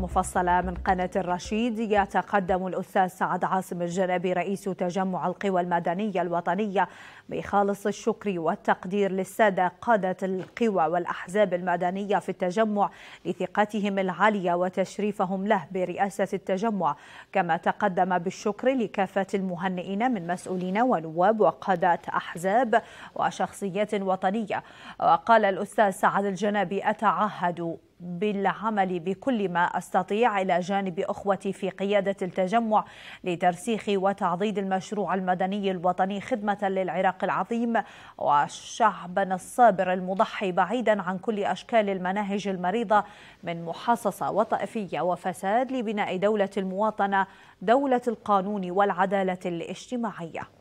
مفصلة من قناة الرشيد يتقدم الأستاذ سعد عاصم الجنبي رئيس تجمع القوى المدنية الوطنية بخالص الشكر والتقدير للسادة قادة القوى والأحزاب المدنية في التجمع لثقتهم العالية وتشريفهم له برئاسة التجمع كما تقدم بالشكر لكافة المهنئين من مسؤولين ونواب وقادة أحزاب وشخصيات وطنية وقال الأستاذ سعد الجنبي أتعهد بالعمل بكل ما استطيع الى جانب اخوتي في قياده التجمع لترسيخ وتعضيد المشروع المدني الوطني خدمه للعراق العظيم وشعبنا الصابر المضحي بعيدا عن كل اشكال المناهج المريضه من محاصصه وطائفيه وفساد لبناء دوله المواطنه دوله القانون والعداله الاجتماعيه